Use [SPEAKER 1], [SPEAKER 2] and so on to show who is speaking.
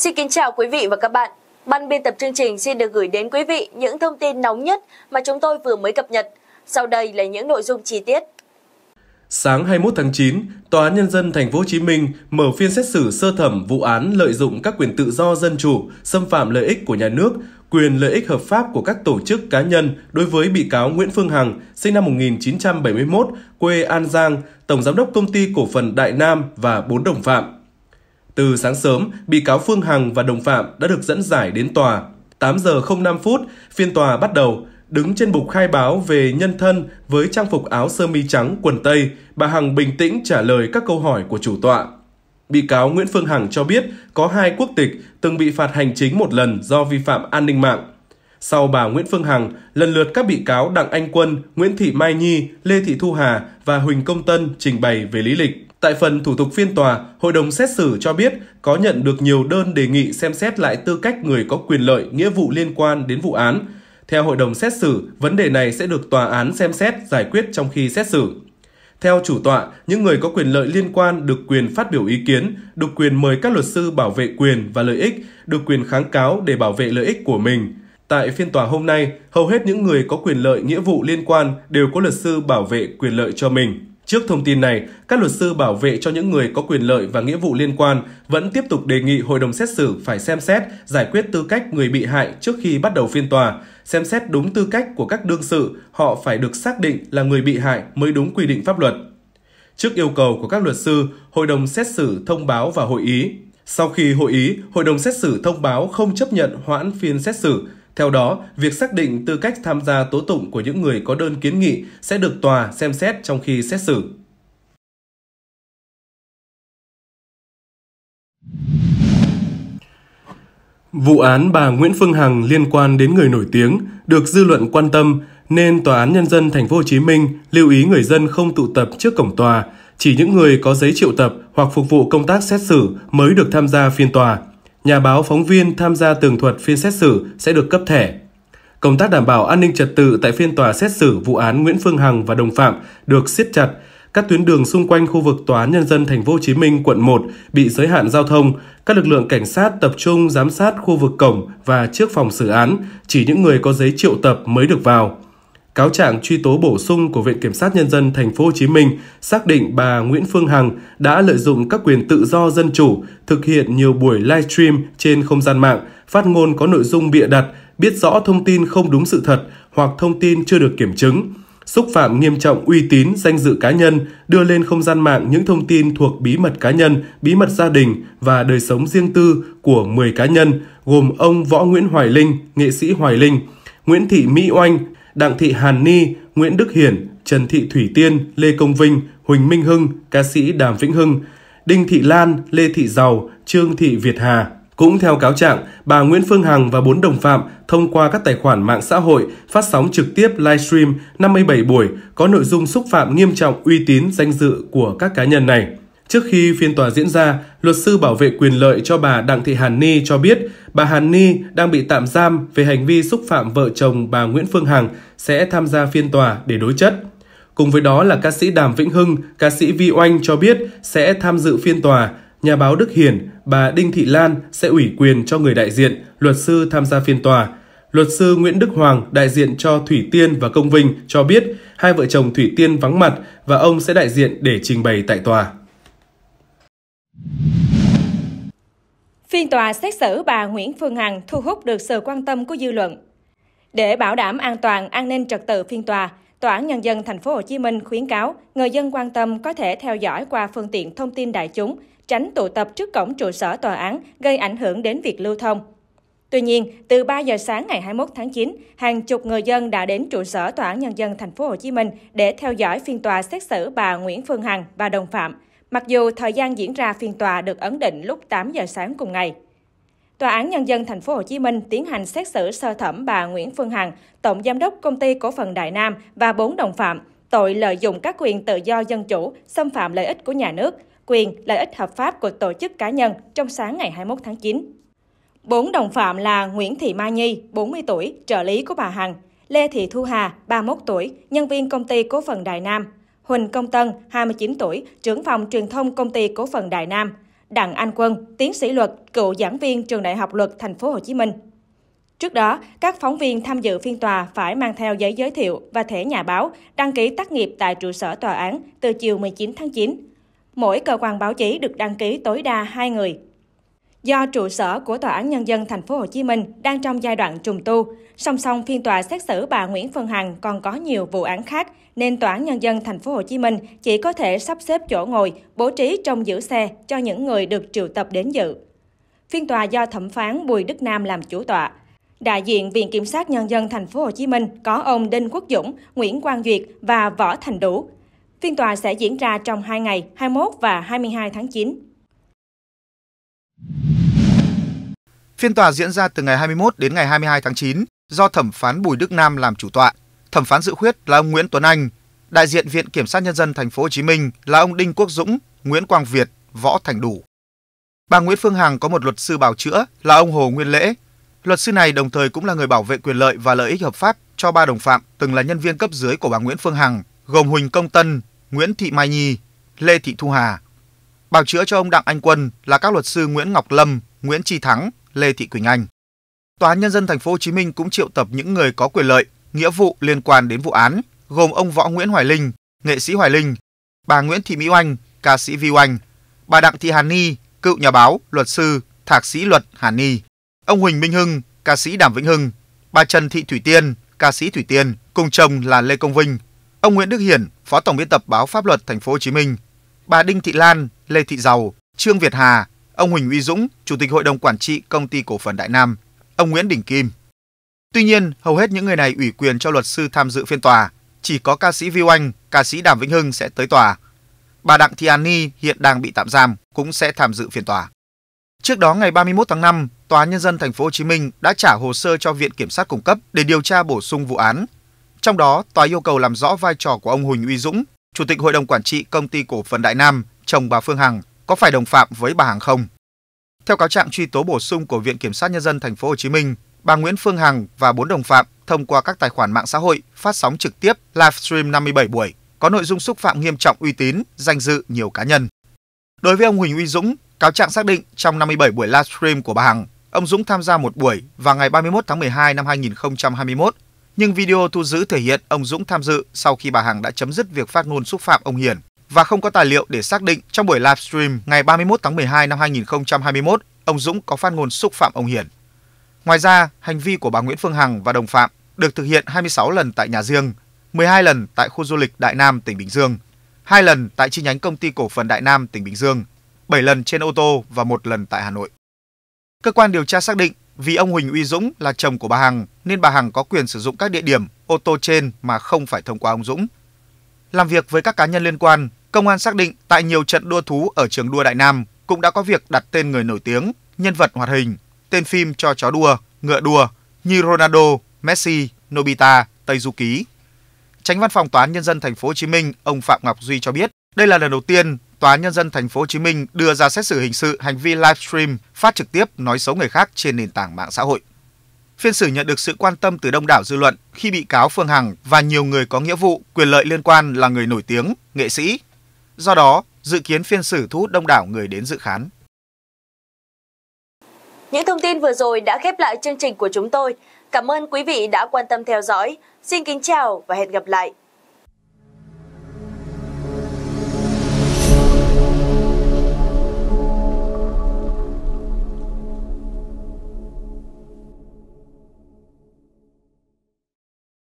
[SPEAKER 1] Xin kính chào quý vị và các bạn. Ban biên tập chương trình xin được gửi đến quý vị những thông tin nóng nhất mà chúng tôi vừa mới cập nhật. Sau đây là những nội dung chi tiết.
[SPEAKER 2] Sáng 21 tháng 9, Tòa án Nhân dân Thành phố Hồ Chí Minh mở phiên xét xử sơ thẩm vụ án lợi dụng các quyền tự do dân chủ, xâm phạm lợi ích của nhà nước, quyền lợi ích hợp pháp của các tổ chức cá nhân đối với bị cáo Nguyễn Phương Hằng, sinh năm 1971, quê An Giang, Tổng Giám đốc Công ty Cổ phần Đại Nam và bốn đồng phạm. Từ sáng sớm, bị cáo Phương Hằng và đồng phạm đã được dẫn giải đến tòa. 8 giờ 05 phút, phiên tòa bắt đầu. Đứng trên bục khai báo về nhân thân với trang phục áo sơ mi trắng, quần tây, bà Hằng bình tĩnh trả lời các câu hỏi của chủ tọa. Bị cáo Nguyễn Phương Hằng cho biết có hai quốc tịch từng bị phạt hành chính một lần do vi phạm an ninh mạng. Sau bà Nguyễn Phương Hằng, lần lượt các bị cáo Đặng Anh Quân, Nguyễn Thị Mai Nhi, Lê Thị Thu Hà và Huỳnh Công Tân trình bày về lý lịch. Tại phần thủ tục phiên tòa, hội đồng xét xử cho biết có nhận được nhiều đơn đề nghị xem xét lại tư cách người có quyền lợi, nghĩa vụ liên quan đến vụ án. Theo hội đồng xét xử, vấn đề này sẽ được tòa án xem xét giải quyết trong khi xét xử. Theo chủ tọa, những người có quyền lợi liên quan được quyền phát biểu ý kiến, được quyền mời các luật sư bảo vệ quyền và lợi ích, được quyền kháng cáo để bảo vệ lợi ích của mình. Tại phiên tòa hôm nay, hầu hết những người có quyền lợi nghĩa vụ liên quan đều có luật sư bảo vệ quyền lợi cho mình. Trước thông tin này, các luật sư bảo vệ cho những người có quyền lợi và nghĩa vụ liên quan vẫn tiếp tục đề nghị hội đồng xét xử phải xem xét giải quyết tư cách người bị hại trước khi bắt đầu phiên tòa, xem xét đúng tư cách của các đương sự, họ phải được xác định là người bị hại mới đúng quy định pháp luật. Trước yêu cầu của các luật sư, hội đồng xét xử thông báo và hội ý. Sau khi hội ý, hội đồng xét xử thông báo không chấp nhận hoãn phiên xét xử theo đó, việc xác định tư cách tham gia tố tụng của những người có đơn kiến nghị sẽ được tòa xem xét trong khi xét xử. Vụ án bà Nguyễn Phương Hằng liên quan đến người nổi tiếng được dư luận quan tâm nên tòa án nhân dân thành phố Hồ Chí Minh lưu ý người dân không tụ tập trước cổng tòa, chỉ những người có giấy triệu tập hoặc phục vụ công tác xét xử mới được tham gia phiên tòa nhà báo phóng viên tham gia tường thuật phiên xét xử sẽ được cấp thẻ. Công tác đảm bảo an ninh trật tự tại phiên tòa xét xử vụ án Nguyễn Phương Hằng và đồng phạm được siết chặt. Các tuyến đường xung quanh khu vực tòa án nhân dân thành phố Hồ Chí Minh quận 1 bị giới hạn giao thông, các lực lượng cảnh sát tập trung giám sát khu vực cổng và trước phòng xử án, chỉ những người có giấy triệu tập mới được vào cáo trạng truy tố bổ sung của Viện Kiểm sát Nhân dân Thành phố Hồ Chí Minh xác định bà Nguyễn Phương Hằng đã lợi dụng các quyền tự do dân chủ, thực hiện nhiều buổi livestream trên không gian mạng, phát ngôn có nội dung bịa đặt, biết rõ thông tin không đúng sự thật hoặc thông tin chưa được kiểm chứng xúc phạm nghiêm trọng uy tín, danh dự cá nhân, đưa lên không gian mạng những thông tin thuộc bí mật cá nhân, bí mật gia đình và đời sống riêng tư của 10 cá nhân, gồm ông Võ Nguyễn Hoài Linh, nghệ sĩ Hoài Linh, Nguyễn Thị Mỹ Oanh, Đặng Thị Hàn Ni, Nguyễn Đức Hiển, Trần Thị Thủy Tiên, Lê Công Vinh, Huỳnh Minh Hưng, ca sĩ Đàm Vĩnh Hưng, Đinh Thị Lan, Lê Thị Giàu, Trương Thị Việt Hà. Cũng theo cáo trạng, bà Nguyễn Phương Hằng và bốn đồng phạm thông qua các tài khoản mạng xã hội phát sóng trực tiếp livestream 57 buổi có nội dung xúc phạm nghiêm trọng uy tín danh dự của các cá nhân này. Trước khi phiên tòa diễn ra, luật sư bảo vệ quyền lợi cho bà Đặng Thị Hàn Ni cho biết bà Hàn Ni đang bị tạm giam về hành vi xúc phạm vợ chồng bà Nguyễn Phương Hằng sẽ tham gia phiên tòa để đối chất. Cùng với đó là ca sĩ Đàm Vĩnh Hưng, ca sĩ Vi Oanh cho biết sẽ tham dự phiên tòa. Nhà báo Đức Hiển, bà Đinh Thị Lan sẽ ủy quyền cho người đại diện, luật sư tham gia phiên tòa. Luật sư Nguyễn Đức Hoàng, đại diện cho Thủy Tiên và Công Vinh, cho biết hai vợ chồng Thủy Tiên vắng mặt và ông sẽ đại diện để trình bày tại tòa.
[SPEAKER 1] Phiên tòa xét xử bà Nguyễn Phương Hằng thu hút được sự quan tâm của dư luận. Để bảo đảm an toàn, an ninh trật tự phiên tòa, Tòa án Nhân dân Thành phố Hồ Chí Minh khuyến cáo người dân quan tâm có thể theo dõi qua phương tiện thông tin đại chúng, tránh tụ tập trước cổng trụ sở tòa án gây ảnh hưởng đến việc lưu thông. Tuy nhiên, từ 3 giờ sáng ngày 21 tháng 9, hàng chục người dân đã đến trụ sở Tòa án Nhân dân Thành phố Hồ Chí Minh để theo dõi phiên tòa xét xử bà Nguyễn Phương Hằng và đồng phạm Mặc dù thời gian diễn ra phiên tòa được ấn định lúc 8 giờ sáng cùng ngày. Tòa án Nhân dân Thành phố Hồ Chí Minh tiến hành xét xử sơ thẩm bà Nguyễn Phương Hằng, tổng giám đốc công ty cổ phần Đại Nam và bốn đồng phạm tội lợi dụng các quyền tự do dân chủ, xâm phạm lợi ích của nhà nước, quyền, lợi ích hợp pháp của tổ chức cá nhân trong sáng ngày 21 tháng 9. Bốn đồng phạm là Nguyễn Thị Mai Nhi, 40 tuổi, trợ lý của bà Hằng, Lê Thị Thu Hà, 31 tuổi, nhân viên công ty cổ phần Đại Nam, Huỳnh Công Tân, 29 tuổi, trưởng phòng truyền thông công ty cổ phần Đại Nam, Đặng Anh Quân, tiến sĩ luật, cựu giảng viên trường Đại học Luật Thành phố Hồ Chí Minh. Trước đó, các phóng viên tham dự phiên tòa phải mang theo giấy giới thiệu và thẻ nhà báo, đăng ký tác nghiệp tại trụ sở tòa án từ chiều 19 tháng 9. Mỗi cơ quan báo chí được đăng ký tối đa 2 người do trụ sở của Tòa án Nhân dân Thành phố Hồ Chí Minh đang trong giai đoạn trùng tu. Song song phiên tòa xét xử bà Nguyễn Phương Hằng còn có nhiều vụ án khác, nên Tòa án Nhân dân Thành phố Hồ Chí Minh chỉ có thể sắp xếp chỗ ngồi, bố trí trong giữ xe cho những người được triệu tập đến dự. Phiên tòa do thẩm phán Bùi Đức Nam làm chủ tọa. Đại diện Viện Kiểm sát Nhân dân Thành phố Hồ Chí Minh có ông Đinh Quốc Dũng, Nguyễn Quang Duyệt và Võ Thành Đủ. Phiên tòa sẽ diễn ra trong 2 ngày, 21 và 22 tháng 9.
[SPEAKER 3] Phiên tòa diễn ra từ ngày 21 đến ngày 22 tháng 9 do thẩm phán Bùi Đức Nam làm chủ tọa. Thẩm phán dự khuyết là ông Nguyễn Tuấn Anh, đại diện Viện Kiểm sát Nhân dân Thành phố Hồ Chí Minh là ông Đinh Quốc Dũng, Nguyễn Quang Việt, Võ Thành Đủ. Bà Nguyễn Phương Hằng có một luật sư bảo chữa là ông Hồ Nguyên Lễ. Luật sư này đồng thời cũng là người bảo vệ quyền lợi và lợi ích hợp pháp cho ba đồng phạm từng là nhân viên cấp dưới của bà Nguyễn Phương Hằng, gồm Huỳnh Công Tân, Nguyễn Thị Mai Nhi, Lê Thị Thu Hà. Bảo chữa cho ông Đặng Anh Quân là các luật sư Nguyễn Ngọc Lâm, Nguyễn Tri Thắng, Lê Thị Quỳnh Anh. Tòa án nhân dân thành phố Hồ Chí Minh cũng triệu tập những người có quyền lợi, nghĩa vụ liên quan đến vụ án, gồm ông Võ Nguyễn Hoài Linh, nghệ sĩ Hoài Linh, bà Nguyễn Thị Mỹ Oanh, ca sĩ Vi Oanh, bà Đặng Thị Hàn Ni, cựu nhà báo, luật sư, thạc sĩ luật Hàn Ni, ông Huỳnh Minh Hưng, ca sĩ Đàm Vĩnh Hưng, bà Trần Thị Thủy Tiên, ca sĩ Thủy Tiên, cùng chồng là Lê Công Vinh, ông Nguyễn Đức Hiển, phó tổng biên tập báo Pháp luật Thành phố Hồ Chí Minh, bà Đinh Thị Lan, Lê Thị Giàu, Trương Việt Hà, ông Huỳnh Uy Dũng, Chủ tịch Hội đồng Quản trị Công ty Cổ phần Đại Nam, ông Nguyễn Đình Kim. Tuy nhiên, hầu hết những người này ủy quyền cho luật sư tham dự phiên tòa. Chỉ có ca sĩ Viu Anh, ca sĩ Đàm Vĩnh Hưng sẽ tới tòa. Bà Đặng Thị An Ni hiện đang bị tạm giam cũng sẽ tham dự phiên tòa. Trước đó ngày 31 tháng 5, Tòa nhân dân thành phố Hồ Chí Minh đã trả hồ sơ cho viện kiểm sát cung cấp để điều tra bổ sung vụ án. Trong đó, tòa yêu cầu làm rõ vai trò của ông Huỳnh Uy Dũng, chủ tịch hội đồng quản trị công ty cổ phần Đại Nam, chồng bà Phương Hằng có phải đồng phạm với bà Hằng không? Theo cáo trạng truy tố bổ sung của Viện Kiểm sát Nhân dân Thành phố Hồ Chí Minh, bà Nguyễn Phương Hằng và bốn đồng phạm thông qua các tài khoản mạng xã hội phát sóng trực tiếp livestream 57 buổi có nội dung xúc phạm nghiêm trọng uy tín, danh dự nhiều cá nhân. Đối với ông Huỳnh Uy Dũng, cáo trạng xác định trong 57 buổi livestream của bà Hằng, ông Dũng tham gia một buổi vào ngày 31 tháng 12 năm 2021, nhưng video thu giữ thể hiện ông Dũng tham dự sau khi bà Hằng đã chấm dứt việc phát ngôn xúc phạm ông Hiền và không có tài liệu để xác định trong buổi livestream ngày 31 tháng 12 năm 2021, ông Dũng có phát ngôn xúc phạm ông Hiển. Ngoài ra, hành vi của bà Nguyễn Phương Hằng và đồng phạm được thực hiện 26 lần tại nhà riêng, 12 lần tại khu du lịch Đại Nam, tỉnh Bình Dương, 2 lần tại chi nhánh công ty cổ phần Đại Nam, tỉnh Bình Dương, 7 lần trên ô tô và 1 lần tại Hà Nội. Cơ quan điều tra xác định vì ông Huỳnh Uy Dũng là chồng của bà Hằng nên bà Hằng có quyền sử dụng các địa điểm ô tô trên mà không phải thông qua ông Dũng. Làm việc với các cá nhân liên quan, công an xác định tại nhiều trận đua thú ở trường đua Đại Nam cũng đã có việc đặt tên người nổi tiếng, nhân vật hoạt hình, tên phim cho chó đua, ngựa đua như Ronaldo, Messi, Nobita, Tây Du Ký. Tránh Văn phòng Tòa án nhân dân thành phố Hồ Chí Minh, ông Phạm Ngọc Duy cho biết, đây là lần đầu tiên Tòa án nhân dân thành phố Hồ Chí Minh đưa ra xét xử hình sự hành vi livestream phát trực tiếp nói xấu người khác trên nền tảng mạng xã hội. Phiên xử nhận được sự quan tâm từ đông đảo dư luận khi bị cáo Phương Hằng và nhiều người có nghĩa vụ, quyền lợi liên quan là người nổi tiếng, nghệ sĩ. Do đó, dự kiến phiên xử thu hút đông đảo người đến dự khán.
[SPEAKER 1] Những thông tin vừa rồi đã khép lại chương trình của chúng tôi. Cảm ơn quý vị đã quan tâm theo dõi. Xin kính chào và hẹn gặp lại.